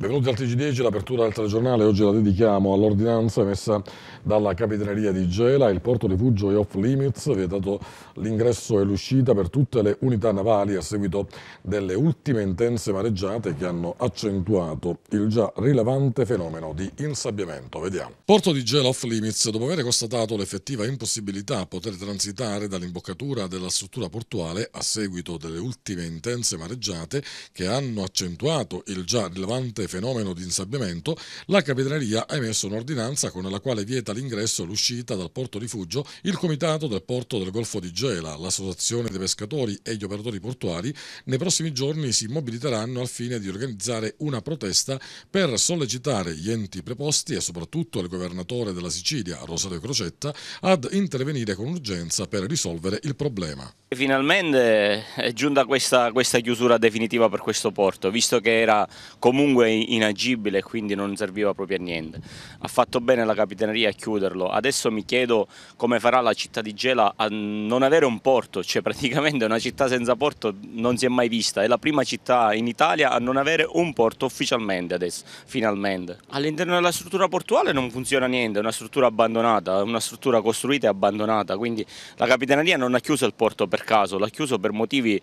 Benvenuti al TG10, l'apertura del telegiornale oggi la dedichiamo all'ordinanza emessa dalla capitaneria di Gela, il porto rifugio è off limits, vietato l'ingresso e l'uscita per tutte le unità navali a seguito delle ultime intense mareggiate che hanno accentuato il già rilevante fenomeno di insabbiamento. Vediamo. Porto di Gela off limits, dopo aver constatato l'effettiva impossibilità a poter transitare dall'imboccatura della struttura portuale a seguito delle ultime intense mareggiate che hanno accentuato il già rilevante fenomeno di insabbiamento, la capitaneria ha emesso un'ordinanza con la quale vieta vieta l'ingresso e l'uscita dal porto rifugio il Comitato del Porto del Golfo di Gela, l'Associazione dei Pescatori e gli Operatori Portuali, nei prossimi giorni si mobiliteranno al fine di organizzare una protesta per sollecitare gli enti preposti e soprattutto il governatore della Sicilia, Rosario Crocetta, ad intervenire con urgenza per risolvere il problema. Finalmente è giunta questa, questa chiusura definitiva per questo porto, visto che era comunque inagibile e quindi non serviva proprio a niente. Ha fatto bene la capitaneria a chiuderlo. Adesso mi chiedo come farà la città di Gela a non avere un porto, cioè praticamente una città senza porto non si è mai vista, è la prima città in Italia a non avere un porto ufficialmente adesso, finalmente. All'interno della struttura portuale non funziona niente, è una struttura abbandonata, una struttura costruita e abbandonata, quindi la Capitaneria non ha chiuso il porto per caso, l'ha chiuso per motivi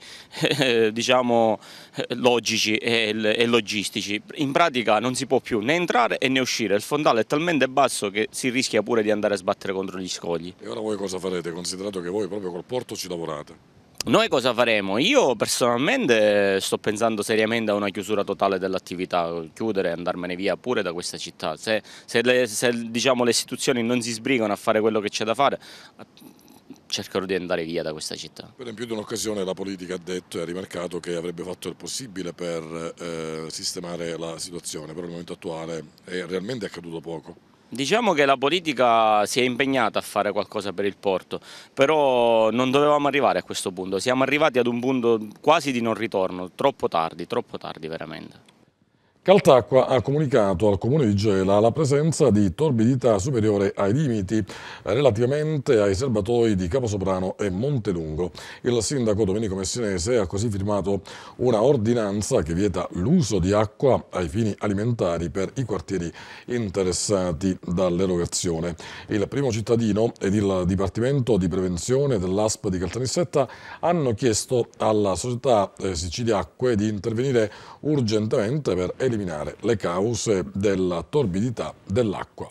eh, diciamo eh, logici e, e logistici. In pratica non si può più né entrare né uscire, il fondale è talmente basso che si rischia rischia pure di andare a sbattere contro gli scogli. E ora voi cosa farete, considerato che voi proprio col Porto ci lavorate? Noi cosa faremo? Io personalmente sto pensando seriamente a una chiusura totale dell'attività, chiudere e andarmene via pure da questa città. Se, se, le, se diciamo, le istituzioni non si sbrigano a fare quello che c'è da fare, cercherò di andare via da questa città. Per in più di un'occasione la politica ha detto e ha rimarcato che avrebbe fatto il possibile per eh, sistemare la situazione, però al momento attuale è realmente accaduto poco. Diciamo che la politica si è impegnata a fare qualcosa per il porto, però non dovevamo arrivare a questo punto, siamo arrivati ad un punto quasi di non ritorno, troppo tardi, troppo tardi veramente. Caltacqua ha comunicato al Comune di Gela la presenza di torbidità superiore ai limiti relativamente ai serbatoi di Caposoprano e Montelungo. Il sindaco Domenico Messinese ha così firmato una ordinanza che vieta l'uso di acqua ai fini alimentari per i quartieri interessati dall'erogazione. Il primo cittadino ed il Dipartimento di Prevenzione dell'ASP di Caltanissetta hanno chiesto alla società eh, Siciliacque di intervenire urgentemente per eliminare eliminare le cause della torbidità dell'acqua.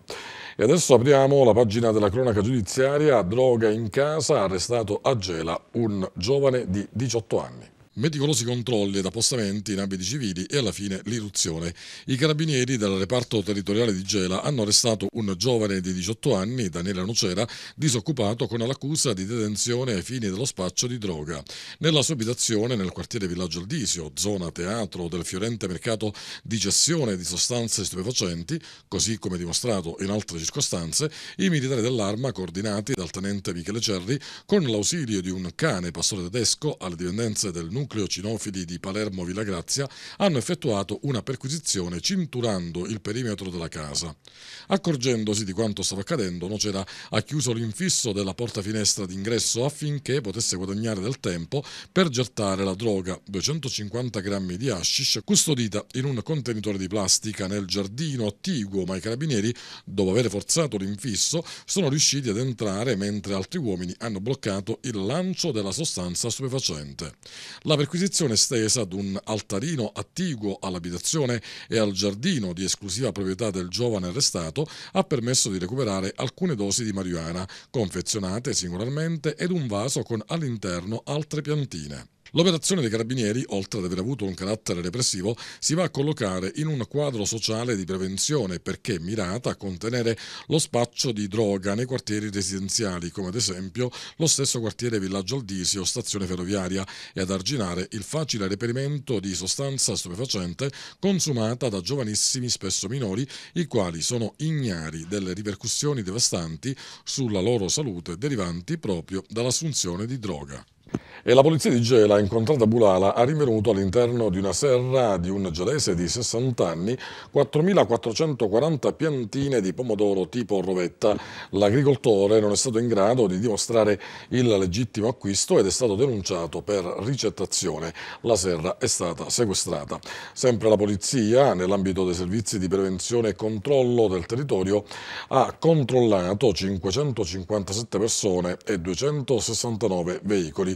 E adesso apriamo la pagina della cronaca giudiziaria, droga in casa, arrestato a Gela un giovane di 18 anni meticolosi controlli ed appostamenti in abiti civili e alla fine l'irruzione. I carabinieri del reparto territoriale di Gela hanno arrestato un giovane di 18 anni, Daniele Nocera, disoccupato con l'accusa di detenzione ai fini dello spaccio di droga. Nella sua abitazione nel quartiere Villaggio Aldisio, zona teatro del fiorente mercato di gestione di sostanze stupefacenti, così come dimostrato in altre circostanze, i militari dell'arma coordinati dal tenente Michele Cerri, con l'ausilio di un cane pastore tedesco alle dipendenze del nucleo nucleo cinofili di Palermo Villa Grazia hanno effettuato una perquisizione cinturando il perimetro della casa. Accorgendosi di quanto stava accadendo, Nocera ha chiuso l'infisso della porta finestra d'ingresso affinché potesse guadagnare del tempo per gettare la droga, 250 grammi di hashish, custodita in un contenitore di plastica nel giardino attiguo, ma i carabinieri, dopo aver forzato l'infisso, sono riusciti ad entrare mentre altri uomini hanno bloccato il lancio della sostanza stupefacente. La la perquisizione è stesa ad un altarino attiguo all'abitazione e al giardino di esclusiva proprietà del giovane arrestato ha permesso di recuperare alcune dosi di marijuana, confezionate singolarmente, ed un vaso con all'interno altre piantine. L'operazione dei carabinieri, oltre ad aver avuto un carattere repressivo, si va a collocare in un quadro sociale di prevenzione perché è mirata a contenere lo spaccio di droga nei quartieri residenziali, come ad esempio lo stesso quartiere Villaggio Aldisi o stazione ferroviaria, e ad arginare il facile reperimento di sostanza stupefacente consumata da giovanissimi, spesso minori, i quali sono ignari delle ripercussioni devastanti sulla loro salute derivanti proprio dall'assunzione di droga. E la polizia di Gela incontrata Bulala ha rinvenuto all'interno di una serra di un gelese di 60 anni 4.440 piantine di pomodoro tipo rovetta. L'agricoltore non è stato in grado di dimostrare il legittimo acquisto ed è stato denunciato per ricettazione. La serra è stata sequestrata. Sempre la polizia, nell'ambito dei servizi di prevenzione e controllo del territorio, ha controllato 557 persone e 269 veicoli.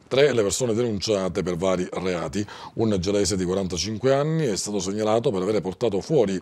Tre le persone denunciate per vari reati. Un gelese di 45 anni è stato segnalato per aver portato fuori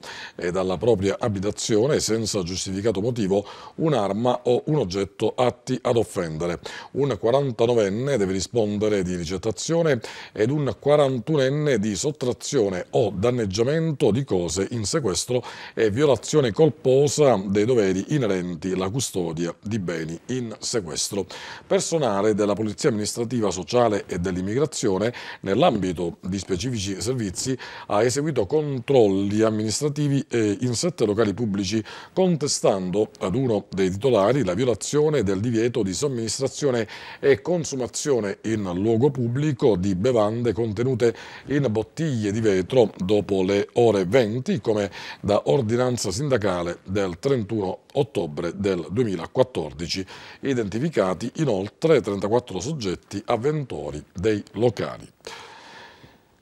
dalla propria abitazione senza giustificato motivo un'arma o un oggetto atti ad offendere. Un 49enne deve rispondere di ricettazione ed un 41enne di sottrazione o danneggiamento di cose in sequestro e violazione colposa dei doveri inerenti alla custodia di beni in sequestro. Personale della Polizia Amministrativa sociale e dell'immigrazione, nell'ambito di specifici servizi, ha eseguito controlli amministrativi in sette locali pubblici, contestando ad uno dei titolari la violazione del divieto di somministrazione e consumazione in luogo pubblico di bevande contenute in bottiglie di vetro dopo le ore 20, come da ordinanza sindacale del 31 ottobre del 2014, identificati inoltre 34 soggetti avventori dei locali.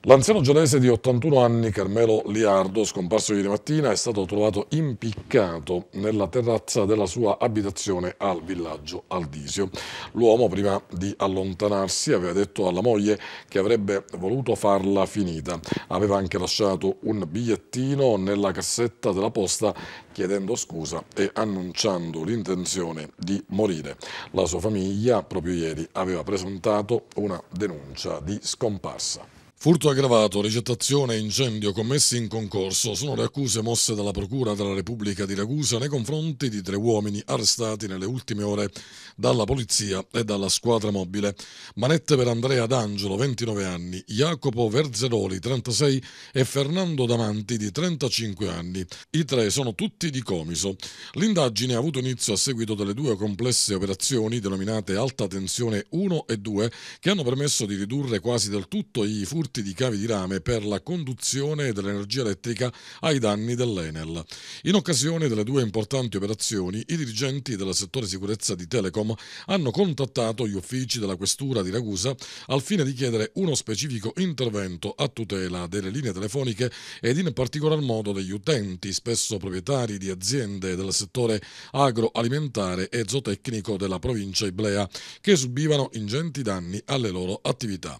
L'anziano gianese di 81 anni, Carmelo Liardo, scomparso ieri mattina, è stato trovato impiccato nella terrazza della sua abitazione al villaggio Aldisio. L'uomo, prima di allontanarsi, aveva detto alla moglie che avrebbe voluto farla finita. Aveva anche lasciato un bigliettino nella cassetta della posta chiedendo scusa e annunciando l'intenzione di morire. La sua famiglia, proprio ieri, aveva presentato una denuncia di scomparsa. Furto aggravato, ricettazione e incendio commessi in concorso sono le accuse mosse dalla Procura della Repubblica di Ragusa nei confronti di tre uomini arrestati nelle ultime ore dalla polizia e dalla squadra mobile. Manette per Andrea D'Angelo, 29 anni, Jacopo Verzeroli, 36 e Fernando Damanti, di 35 anni. I tre sono tutti di Comiso. L'indagine ha avuto inizio a seguito delle due complesse operazioni denominate Alta Tensione 1 e 2 che hanno permesso di ridurre quasi del tutto i furti furti di cavi di rame per la conduzione dell'energia elettrica ai danni dell'Enel. In occasione delle due importanti operazioni, i dirigenti del settore sicurezza di Telecom hanno contattato gli uffici della Questura di Ragusa al fine di chiedere uno specifico intervento a tutela delle linee telefoniche ed in particolar modo degli utenti, spesso proprietari di aziende del settore agroalimentare e zootecnico della provincia iblea, che subivano ingenti danni alle loro attività.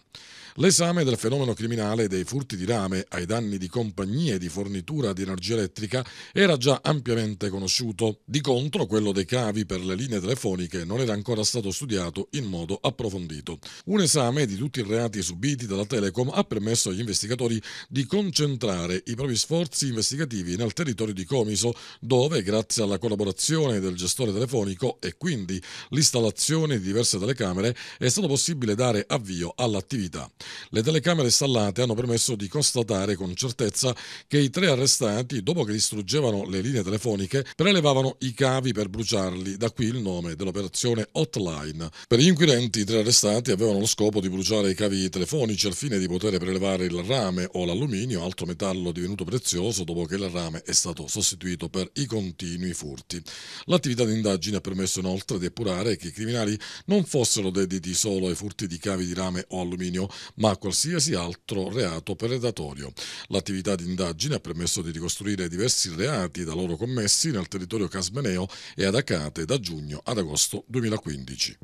L'esame del fenomeno criminale dei furti di rame ai danni di compagnie di fornitura di energia elettrica era già ampiamente conosciuto. Di contro, quello dei cavi per le linee telefoniche non era ancora stato studiato in modo approfondito. Un esame di tutti i reati subiti dalla Telecom ha permesso agli investigatori di concentrare i propri sforzi investigativi nel territorio di Comiso, dove, grazie alla collaborazione del gestore telefonico e quindi l'installazione di diverse telecamere, è stato possibile dare avvio all'attività. Le telecamere installate hanno permesso di constatare con certezza che i tre arrestati, dopo che distruggevano le linee telefoniche, prelevavano i cavi per bruciarli, da qui il nome dell'operazione Hotline. Per gli inquirenti i tre arrestati avevano lo scopo di bruciare i cavi telefonici al fine di poter prelevare il rame o l'alluminio, altro metallo divenuto prezioso dopo che il rame è stato sostituito per i continui furti. L'attività di indagine ha permesso inoltre di appurare che i criminali non fossero dediti solo ai furti di cavi di rame o alluminio, ma a qualsiasi altro reato predatorio. L'attività di indagine ha permesso di ricostruire diversi reati da loro commessi nel territorio casmeneo e ad Acate da giugno ad agosto 2015.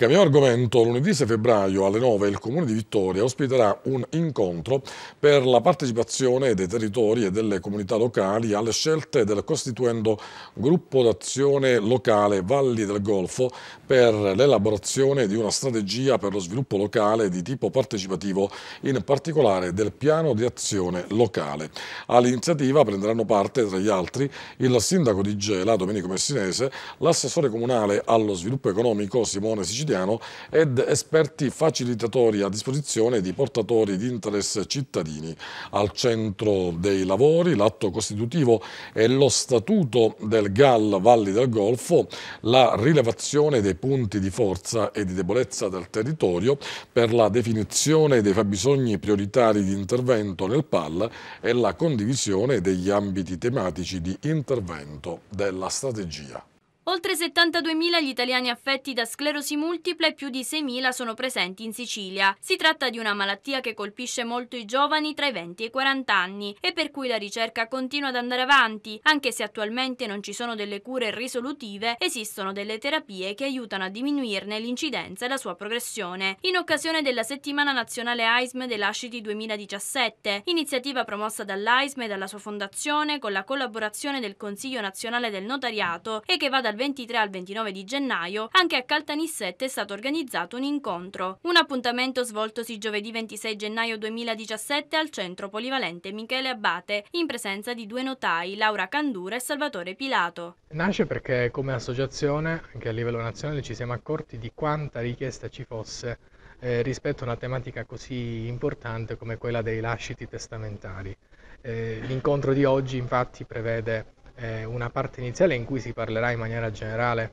Cambiamo argomento, lunedì 6 febbraio alle 9 il Comune di Vittoria ospiterà un incontro per la partecipazione dei territori e delle comunità locali alle scelte del costituendo gruppo d'azione locale Valli del Golfo per l'elaborazione di una strategia per lo sviluppo locale di tipo partecipativo, in particolare del piano di azione locale. All'iniziativa prenderanno parte, tra gli altri, il sindaco di Gela, Domenico Messinese, l'assessore comunale allo sviluppo economico Simone Sicilia quotidiano ed esperti facilitatori a disposizione di portatori di interesse cittadini. Al centro dei lavori l'atto costitutivo e lo statuto del GAL Valli del Golfo, la rilevazione dei punti di forza e di debolezza del territorio per la definizione dei fabbisogni prioritari di intervento nel PAL e la condivisione degli ambiti tematici di intervento della strategia. Oltre 72.000 gli italiani affetti da sclerosi multipla e più di 6.000 sono presenti in Sicilia. Si tratta di una malattia che colpisce molto i giovani tra i 20 e i 40 anni e per cui la ricerca continua ad andare avanti. Anche se attualmente non ci sono delle cure risolutive, esistono delle terapie che aiutano a diminuirne l'incidenza e la sua progressione. In occasione della settimana nazionale AISM dell'Asciti 2017, iniziativa promossa dall'AISM e dalla sua fondazione con la collaborazione del Consiglio nazionale del notariato e che va dal 23 al 29 di gennaio, anche a Caltanissette è stato organizzato un incontro, un appuntamento svoltosi giovedì 26 gennaio 2017 al centro polivalente Michele Abbate, in presenza di due notai, Laura Candura e Salvatore Pilato. Nasce perché come associazione, anche a livello nazionale, ci siamo accorti di quanta richiesta ci fosse eh, rispetto a una tematica così importante come quella dei lasciti testamentari. Eh, l'incontro di oggi infatti prevede eh, una parte iniziale in cui si parlerà in maniera generale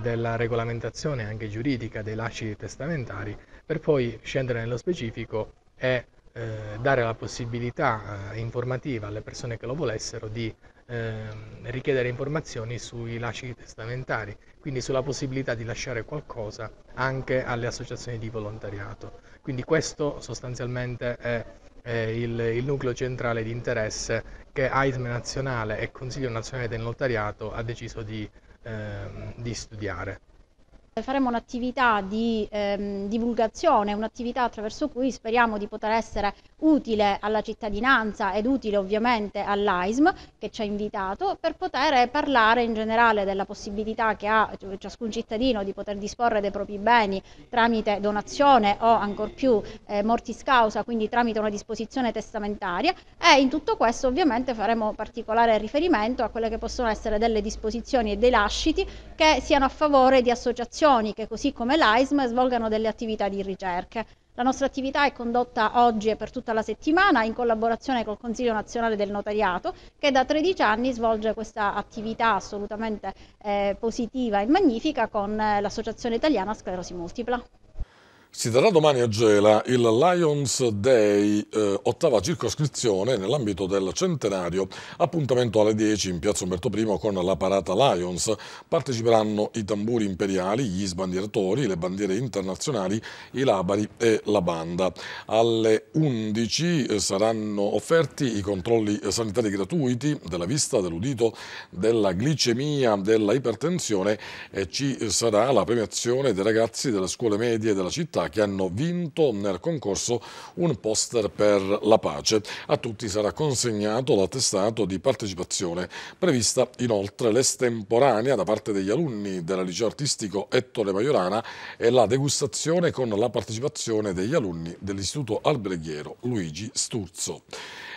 della regolamentazione anche giuridica dei lasciti testamentari, per poi scendere nello specifico e eh, dare la possibilità eh, informativa alle persone che lo volessero di ehm, richiedere informazioni sui lasciti testamentari, quindi sulla possibilità di lasciare qualcosa anche alle associazioni di volontariato. Quindi questo sostanzialmente è eh, il, il, nucleo centrale di interesse che AISM Nazionale e Consiglio Nazionale del Notariato ha deciso di, eh, di studiare. Faremo un'attività di ehm, divulgazione, un'attività attraverso cui speriamo di poter essere utile alla cittadinanza ed utile ovviamente all'AISM che ci ha invitato per poter parlare in generale della possibilità che ha ciascun cittadino di poter disporre dei propri beni tramite donazione o ancor più eh, mortis causa, quindi tramite una disposizione testamentaria e in tutto questo ovviamente faremo particolare riferimento a quelle che possono essere delle disposizioni e dei lasciti che siano a favore di associazioni che così come l'AISM svolgano delle attività di ricerca. La nostra attività è condotta oggi e per tutta la settimana in collaborazione col Consiglio nazionale del notariato che da 13 anni svolge questa attività assolutamente eh, positiva e magnifica con eh, l'Associazione Italiana Sclerosi Multipla. Si darà domani a Gela il Lions Day, eh, ottava circoscrizione nell'ambito del centenario, appuntamento alle 10 in piazza Umberto I con la parata Lions. Parteciperanno i tamburi imperiali, gli sbandieratori, le bandiere internazionali, i labari e la banda. Alle 11 eh, saranno offerti i controlli sanitari gratuiti della vista, dell'udito, della glicemia, della ipertensione e ci sarà la premiazione dei ragazzi delle scuole medie della città che hanno vinto nel concorso un poster per la pace. A tutti sarà consegnato l'attestato di partecipazione. Prevista inoltre l'estemporanea da parte degli alunni della liceo artistico Ettore Maiorana e la degustazione con la partecipazione degli alunni dell'Istituto Alberghiero Luigi Sturzo.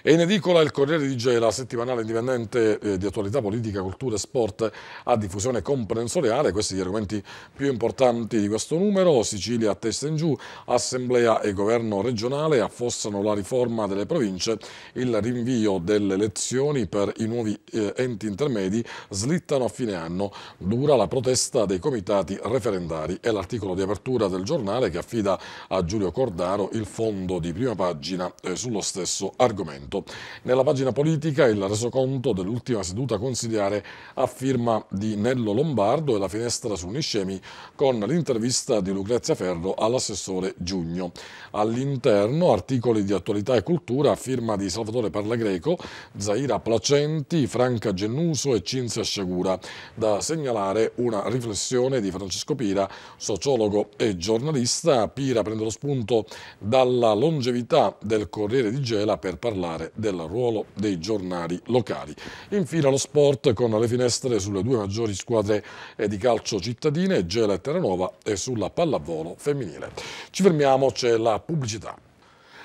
È in edicola il Corriere di Gela, settimanale indipendente eh, di attualità politica, cultura e sport a diffusione comprensoriale. Questi gli argomenti più importanti di questo numero. Sicilia a testa in giù, assemblea e governo regionale affossano la riforma delle province, il rinvio delle elezioni per i nuovi eh, enti intermedi slittano a fine anno. Dura la protesta dei comitati referendari. È l'articolo di apertura del giornale che affida a Giulio Cordaro il fondo di prima pagina eh, sullo stesso argomento conto. Nella pagina politica il resoconto dell'ultima seduta consigliare a firma di Nello Lombardo e la finestra su Niscemi con l'intervista di Lucrezia Ferro all'assessore Giugno. All'interno articoli di attualità e cultura a firma di Salvatore Parlagreco, Zaira Placenti, Franca Gennuso e Cinzia Sciagura. Da segnalare una riflessione di Francesco Pira, sociologo e giornalista. Pira prende lo spunto dalla longevità del Corriere di Gela per parlare parlare del ruolo dei giornali locali. Infine lo sport con le finestre sulle due maggiori squadre eh, di calcio cittadine, Gela e Terranova, e sulla pallavolo femminile. Ci fermiamo, c'è la pubblicità.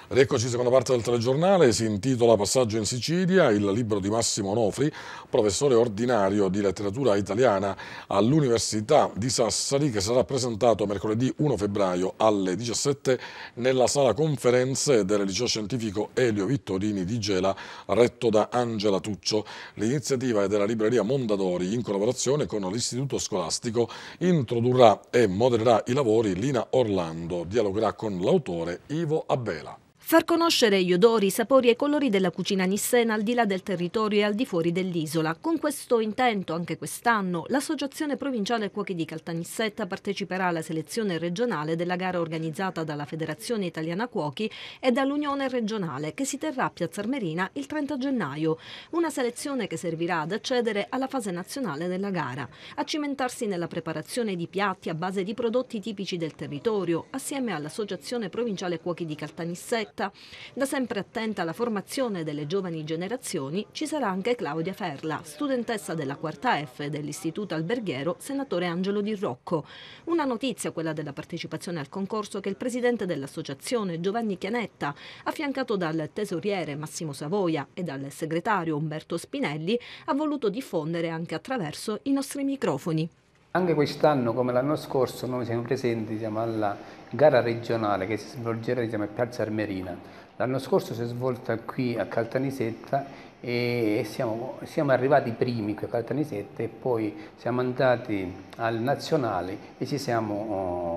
Rieccoci seconda parte del telegiornale, si intitola Passaggio in Sicilia, il libro di Massimo Onofri, professore ordinario di letteratura italiana all'Università di Sassari che sarà presentato mercoledì 1 febbraio alle 17 nella sala conferenze del liceo scientifico Elio Vittorini di Gela, retto da Angela Tuccio. L'iniziativa è della libreria Mondadori in collaborazione con l'istituto scolastico, introdurrà e modererà i lavori Lina Orlando, dialogherà con l'autore Ivo Abela. Far conoscere gli odori, i sapori e i colori della cucina nissena al di là del territorio e al di fuori dell'isola. Con questo intento, anche quest'anno, l'Associazione Provinciale Cuochi di Caltanissetta parteciperà alla selezione regionale della gara organizzata dalla Federazione Italiana Cuochi e dall'Unione Regionale, che si terrà a Piazza Armerina il 30 gennaio. Una selezione che servirà ad accedere alla fase nazionale della gara, a cimentarsi nella preparazione di piatti a base di prodotti tipici del territorio, assieme all'Associazione Provinciale Cuochi di Caltanissetta Marta. Da sempre attenta alla formazione delle giovani generazioni ci sarà anche Claudia Ferla, studentessa della quarta F dell'Istituto Alberghiero Senatore Angelo Di Rocco. Una notizia, quella della partecipazione al concorso, che il presidente dell'associazione Giovanni Chianetta, affiancato dal tesoriere Massimo Savoia e dal segretario Umberto Spinelli, ha voluto diffondere anche attraverso i nostri microfoni. Anche quest'anno, come l'anno scorso, noi siamo presenti siamo alla gara regionale che si svolgerà diciamo, Piazza Armerina. L'anno scorso si è svolta qui a Caltanisetta e siamo, siamo arrivati primi qui a Caltanisetta e poi siamo andati al nazionale e ci siamo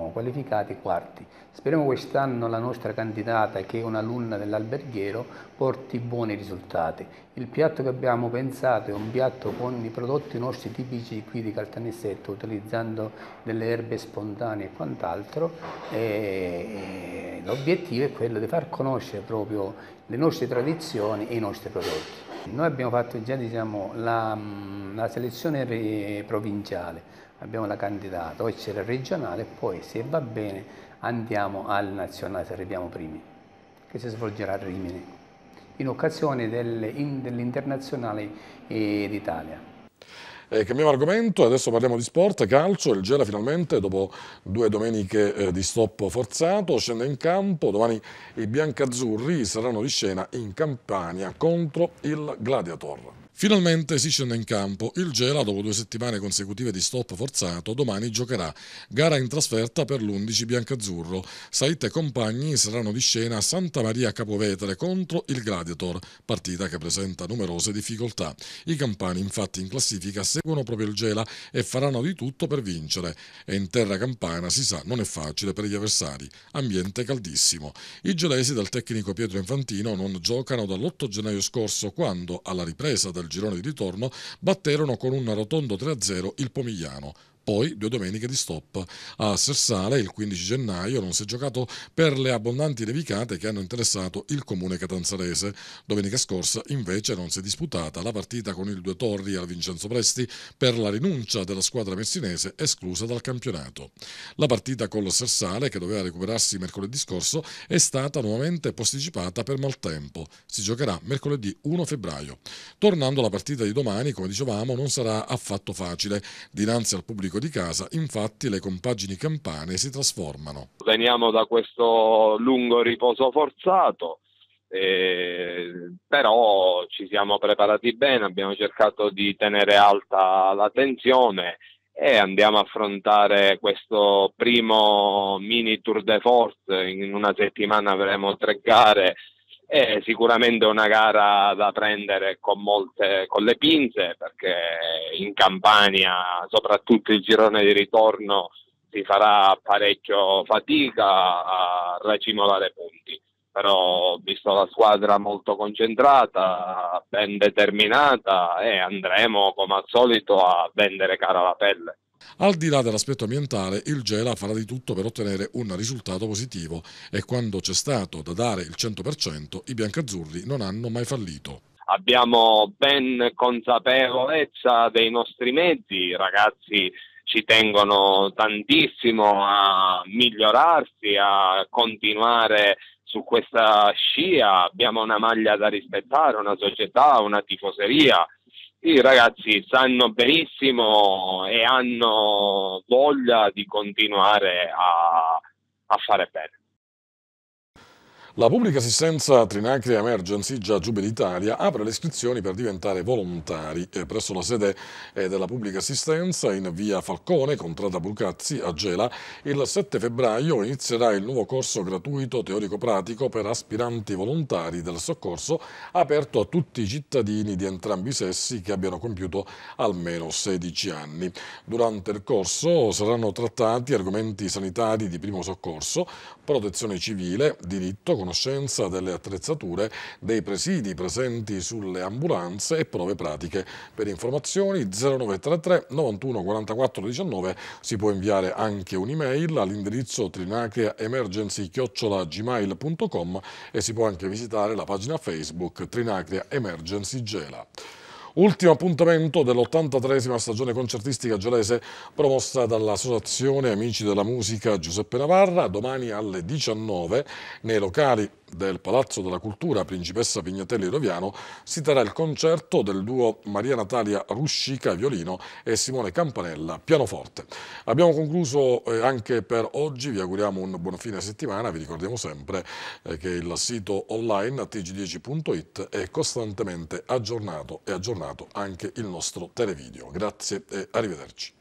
oh, qualificati quarti. Speriamo quest'anno la nostra candidata, che è un'alunna dell'alberghiero, porti buoni risultati. Il piatto che abbiamo pensato è un piatto con i prodotti nostri tipici qui di Caltanisetta, utilizzando delle erbe spontanee e quant'altro. E eh, l'obiettivo è quello di far conoscere proprio le nostre tradizioni e i nostri prodotti. Noi abbiamo fatto già diciamo, la, la, selezione provinciale, abbiamo la candidata, poi c'è la regionale e poi se va bene andiamo al nazionale se arriviamo primi, che si svolgerà a Rimini, in occasione del, in, dell'internazionale eh, d'Italia. Eh, cambiamo argomento, e adesso parliamo di sport, calcio, il Gela finalmente dopo due domeniche eh, di stop forzato scende in campo, domani i biancazzurri saranno di scena in Campania contro il Gladiator. Finalmente si scende in campo. Il Gela, dopo due settimane consecutive di stop forzato, domani giocherà. Gara in trasferta per l'11 biancazzurro. Saite e compagni saranno di scena a Santa Maria Capovetere contro il Gladiator, partita che presenta numerose difficoltà. I campani, infatti, in classifica seguono proprio il Gela e faranno di tutto per vincere. E in terra campana, si sa, non è facile per gli avversari. Ambiente caldissimo. I gelesi del tecnico Pietro Infantino non giocano dall'8 gennaio scorso, quando, alla ripresa del del girone di ritorno batterono con un rotondo 3-0 il Pomigliano poi due domeniche di stop a Sersale il 15 gennaio non si è giocato per le abbondanti nevicate che hanno interessato il comune catanzarese. Domenica scorsa invece non si è disputata la partita con il Due Torri al Vincenzo Presti per la rinuncia della squadra messinese esclusa dal campionato. La partita con lo Sersale che doveva recuperarsi mercoledì scorso è stata nuovamente posticipata per maltempo. Si giocherà mercoledì 1 febbraio. Tornando alla partita di domani, come dicevamo, non sarà affatto facile. Dinanzi al pubblico pubblico di casa, infatti le compagini campane si trasformano. Veniamo da questo lungo riposo forzato, eh, però ci siamo preparati bene, abbiamo cercato di tenere alta la tensione e andiamo a affrontare questo primo mini tour de force. In una settimana avremo tre gare è sicuramente una gara da prendere con, molte, con le pinze perché in Campania, soprattutto il girone di ritorno, si farà parecchio fatica a racimolare punti. Però visto la squadra molto concentrata, ben determinata e eh, andremo come al solito a vendere cara la pelle. Al di là dell'aspetto ambientale, il Gela farà di tutto per ottenere un risultato positivo e quando c'è stato da dare il 100%, i biancazzurri non hanno mai fallito. Abbiamo ben consapevolezza dei nostri mezzi, i ragazzi ci tengono tantissimo a migliorarsi, a continuare su questa scia, abbiamo una maglia da rispettare, una società, una tifoseria, i ragazzi sanno benissimo e hanno voglia di continuare a, a fare bene. La pubblica assistenza Trinacria Emergency, già Giube d'Italia, apre le iscrizioni per diventare volontari eh, presso la sede eh, della pubblica assistenza in via Falcone, contrada Bucazzi, a Gela. Il 7 febbraio inizierà il nuovo corso gratuito teorico-pratico per aspiranti volontari del soccorso, aperto a tutti i cittadini di entrambi i sessi che abbiano compiuto almeno 16 anni. Durante il corso saranno trattati argomenti sanitari di primo soccorso, protezione civile, diritto, conoscenza delle attrezzature, dei presidi presenti sulle ambulanze e prove pratiche. Per informazioni 0933 91 44 19 si può inviare anche un'email all'indirizzo trinacriaemergency.gmail.com e si può anche visitare la pagina Facebook Trinacria Emergency Gela. Ultimo appuntamento dell'83esima stagione concertistica gelese promossa dall'Associazione Amici della Musica Giuseppe Navarra, domani alle 19 nei locali del Palazzo della Cultura Principessa Pignatelli Roviano si terrà il concerto del duo Maria Natalia Ruscica violino e Simone Campanella pianoforte. Abbiamo concluso eh, anche per oggi, vi auguriamo un buon fine settimana, vi ricordiamo sempre eh, che il sito online tg10.it è costantemente aggiornato e aggiornato anche il nostro televideo. Grazie e arrivederci.